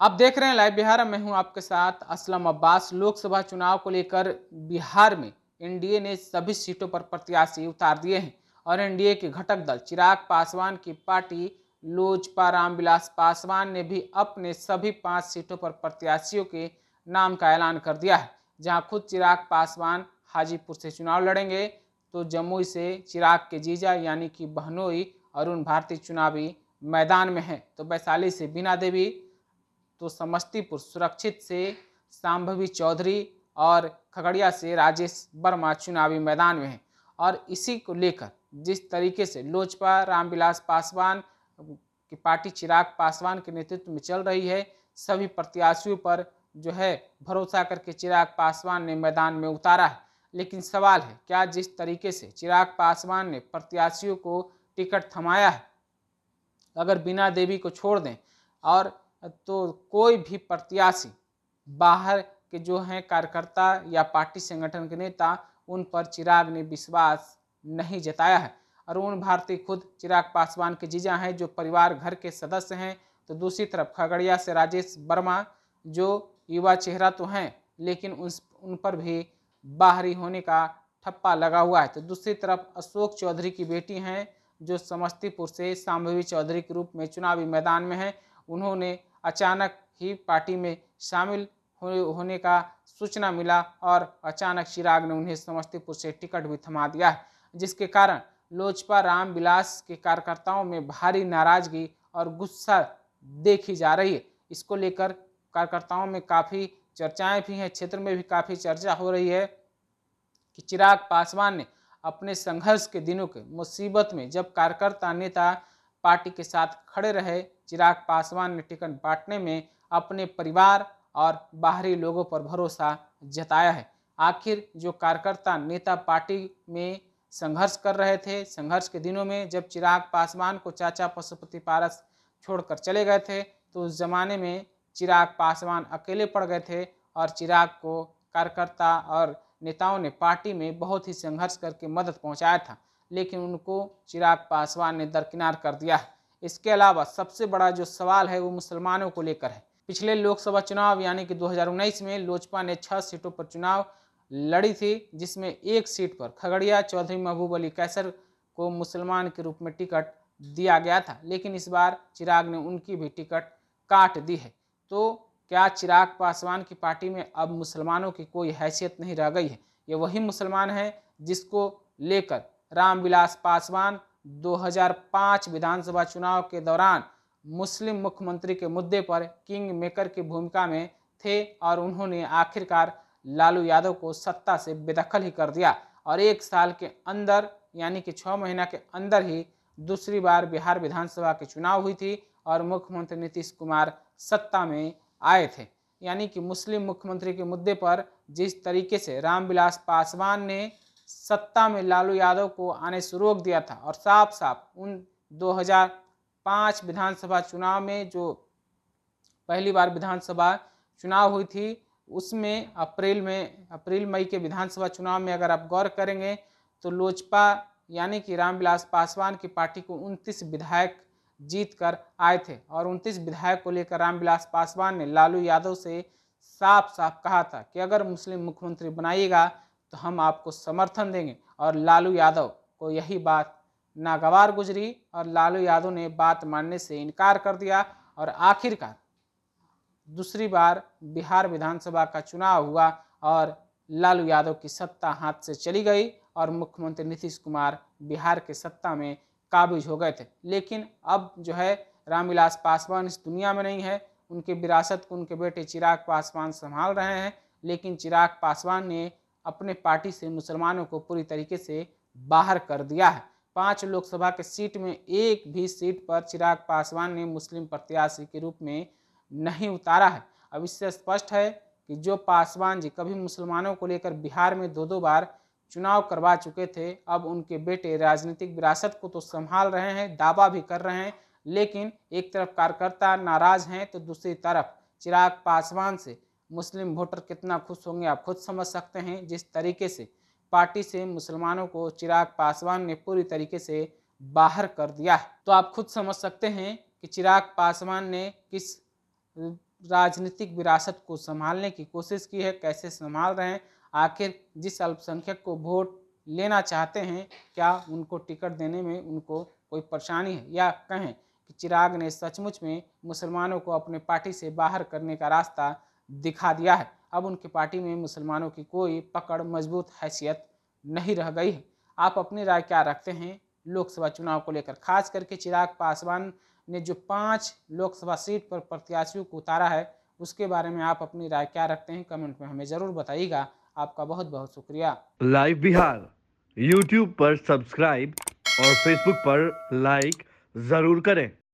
आप देख रहे हैं लाइव बिहार मैं हूं आपके साथ असलम अब्बास लोकसभा चुनाव को लेकर बिहार में एनडीए ने सभी सीटों पर प्रत्याशी उतार दिए हैं और एनडीए के घटक दल चिराग पासवान की पार्टी लोजपा रामविलास पासवान ने भी अपने सभी पांच सीटों पर प्रत्याशियों के नाम का ऐलान कर दिया है जहां खुद चिराग पासवान हाजीपुर से चुनाव लड़ेंगे तो जमुई से चिराग के जीजा यानी कि बहनोई अरुण भारती चुनावी मैदान में है तो वैशाली से बीना देवी तो समस्तीपुर सुरक्षित से सांभवी चौधरी और खगड़िया से राजेश वर्मा चुनावी मैदान में हैं और इसी को लेकर जिस तरीके से लोजपा रामविलास पासवान की पार्टी चिराग पासवान के नेतृत्व में चल रही है सभी प्रत्याशियों पर जो है भरोसा करके चिराग पासवान ने मैदान में उतारा है लेकिन सवाल है क्या जिस तरीके से चिराग पासवान ने प्रत्याशियों को टिकट थमाया है अगर बिना देवी को छोड़ दें और तो कोई भी प्रत्याशी बाहर के जो हैं कार्यकर्ता या पार्टी संगठन के नेता उन पर चिराग ने विश्वास नहीं जताया है अरुण भारती खुद चिराग पासवान के जीजा हैं जो परिवार घर के सदस्य हैं तो दूसरी तरफ खगड़िया से राजेश वर्मा जो युवा चेहरा तो हैं लेकिन उन उन पर भी बाहरी होने का ठप्पा लगा हुआ है तो दूसरी तरफ अशोक चौधरी की बेटी हैं जो समस्तीपुर से शाम्भवी चौधरी के रूप में चुनावी मैदान में हैं उन्होंने अचानक ही पार्टी में शामिल होने का सूचना मिला और अचानक चिराग ने उन्हें समस्तीपुर से टिकट भी थमा दिया जिसके कारण लोजपा रामविलास के कार्यकर्ताओं में भारी नाराजगी और गुस्सा देखी जा रही है इसको लेकर कार्यकर्ताओं में काफ़ी चर्चाएं भी हैं क्षेत्र में भी काफ़ी चर्चा हो रही है कि चिराग पासवान ने अपने संघर्ष के दिनों के मुसीबत में जब कार्यकर्ता नेता पार्टी के साथ खड़े रहे चिराग पासवान ने टिकट बांटने में अपने परिवार और बाहरी लोगों पर भरोसा जताया है आखिर जो कार्यकर्ता नेता पार्टी में संघर्ष कर रहे थे संघर्ष के दिनों में जब चिराग पासवान को चाचा पशुपति पारस छोड़कर चले गए थे तो उस जमाने में चिराग पासवान अकेले पड़ गए थे और चिराग को कार्यकर्ता और नेताओं ने पार्टी में बहुत ही संघर्ष करके मदद पहुंचाया था लेकिन उनको चिराग पासवान ने दरकिनार कर दिया है इसके अलावा सबसे बड़ा जो सवाल है वो मुसलमानों को लेकर है पिछले लोकसभा चुनाव यानी कि 2019 में लोजपा ने छः सीटों पर चुनाव लड़ी थी जिसमें एक सीट पर खगड़िया चौधरी महबूब अली कैसर को मुसलमान के रूप में टिकट दिया गया था लेकिन इस बार चिराग ने उनकी भी टिकट काट दी है तो क्या चिराग पासवान की पार्टी में अब मुसलमानों की कोई हैसियत नहीं रह गई है ये वही मुसलमान हैं जिसको लेकर रामविलास पासवान 2005 विधानसभा चुनाव के दौरान मुस्लिम मुख्यमंत्री के मुद्दे पर किंग मेकर की भूमिका में थे और उन्होंने आखिरकार लालू यादव को सत्ता से बेदखल ही कर दिया और एक साल के अंदर यानी कि छः महीना के अंदर ही दूसरी बार बिहार विधानसभा के चुनाव हुई थी और मुख्यमंत्री नीतीश कुमार सत्ता में आए थे यानी कि मुस्लिम मुख्यमंत्री के मुद्दे पर जिस तरीके से रामविलास पासवान ने सत्ता में लालू यादव को आने से रोक दिया था और साफ साफ उन 2005 विधानसभा चुनाव में जो पहली बार विधानसभा चुनाव हुई थी उसमें अप्रैल में अप्रैल मई के विधानसभा चुनाव में अगर आप गौर करेंगे तो लोजपा यानी कि रामविलास पासवान की पार्टी को 29 विधायक जीत कर आए थे और 29 विधायक को लेकर रामविलास पासवान ने लालू यादव से साफ साफ कहा था कि अगर मुस्लिम मुख्यमंत्री बनाइएगा तो हम आपको समर्थन देंगे और लालू यादव को यही बात नागवार गुजरी और लालू यादव ने बात मानने से इनकार कर दिया और आखिरकार दूसरी बार बिहार विधानसभा का चुनाव हुआ और लालू यादव की सत्ता हाथ से चली गई और मुख्यमंत्री नीतीश कुमार बिहार के सत्ता में काबिज हो गए थे लेकिन अब जो है रामविलास पासवान इस दुनिया में नहीं है उनके विरासत को उनके बेटे चिराग पासवान संभाल रहे हैं लेकिन चिराग पासवान ने अपने पार्टी से मुसलमानों को पूरी तरीके से बाहर कर दिया है पांच लोकसभा के सीट में एक भी सीट पर चिराग पासवान ने मुस्लिम प्रत्याशी के रूप में नहीं उतारा है अब इससे स्पष्ट है कि जो पासवान जी कभी मुसलमानों को लेकर बिहार में दो दो बार चुनाव करवा चुके थे अब उनके बेटे राजनीतिक विरासत को तो संभाल रहे हैं दावा भी कर रहे हैं लेकिन एक तरफ कार्यकर्ता नाराज हैं तो दूसरी तरफ चिराग पासवान से मुस्लिम वोटर कितना खुश होंगे आप खुद समझ सकते हैं जिस तरीके से पार्टी से मुसलमानों को चिराग पासवान ने पूरी तरीके से बाहर कर दिया है तो आप खुद समझ सकते हैं कि चिराग पासवान ने किस राजनीतिक विरासत को संभालने की कोशिश की है कैसे संभाल रहे हैं आखिर जिस अल्पसंख्यक को वोट लेना चाहते हैं क्या उनको टिकट देने में उनको कोई परेशानी है या कहें कि चिराग ने सचमुच में मुसलमानों को अपने पार्टी से बाहर करने का रास्ता दिखा दिया है अब उनकी पार्टी में मुसलमानों की कोई पकड़ मजबूत हैसियत नहीं रह गई है आप अपनी राय क्या रखते हैं लोकसभा चुनाव को लेकर खास करके चिराग पासवान ने जो पाँच लोकसभा सीट पर प्रत्याशियों को उतारा है उसके बारे में आप अपनी राय क्या रखते हैं कमेंट में हमें ज़रूर बताइएगा आपका बहुत बहुत शुक्रिया लाइव बिहार यूट्यूब पर सब्सक्राइब और फेसबुक पर लाइक ज़रूर करें